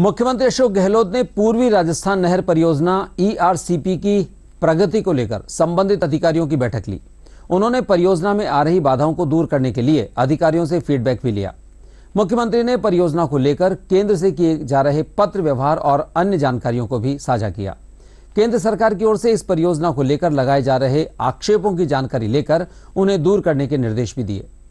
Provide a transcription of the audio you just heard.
मुख्यमंत्री अशोक गहलोत ने पूर्वी राजस्थान नहर परियोजना ईआरसीपी e की प्रगति को लेकर संबंधित अधिकारियों की बैठक ली उन्होंने परियोजना में आ रही बाधाओं को दूर करने के लिए अधिकारियों से फीडबैक भी लिया मुख्यमंत्री ने परियोजना को लेकर केंद्र से किए जा रहे पत्र व्यवहार और अन्य जानकारियों को भी साझा किया केंद्र सरकार की ओर से इस परियोजना को लेकर लगाए जा रहे आक्षेपों की जानकारी लेकर उन्हें दूर करने के निर्देश भी दिए